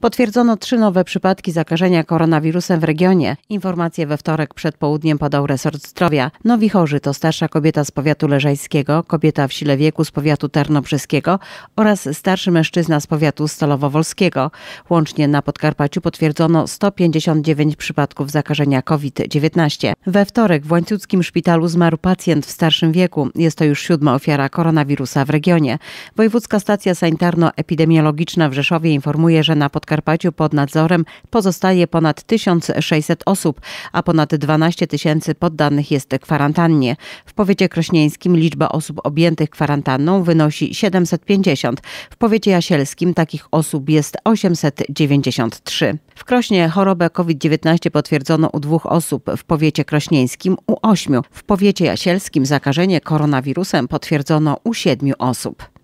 Potwierdzono trzy nowe przypadki zakażenia koronawirusem w regionie. Informacje we wtorek przed południem podał resort zdrowia. Nowi chorzy to starsza kobieta z powiatu leżajskiego, kobieta w sile wieku z powiatu tarnobrzeskiego oraz starszy mężczyzna z powiatu stalowo-wolskiego. Łącznie na Podkarpaciu potwierdzono 159 przypadków zakażenia COVID-19. We wtorek w Łańcuckim Szpitalu zmarł pacjent w starszym wieku. Jest to już siódma ofiara koronawirusa w regionie. Wojewódzka Stacja Sanitarno-Epidemiologiczna w Rzeszowie informuje, że na Podkarpaciu Podkarpaciu pod nadzorem pozostaje ponad 1600 osób, a ponad 12 tysięcy poddanych jest kwarantannie. W powiecie krośnieńskim liczba osób objętych kwarantanną wynosi 750. W powiecie jasielskim takich osób jest 893. W Krośnie chorobę COVID-19 potwierdzono u dwóch osób, w powiecie krośnieńskim u ośmiu. W powiecie jasielskim zakażenie koronawirusem potwierdzono u siedmiu osób.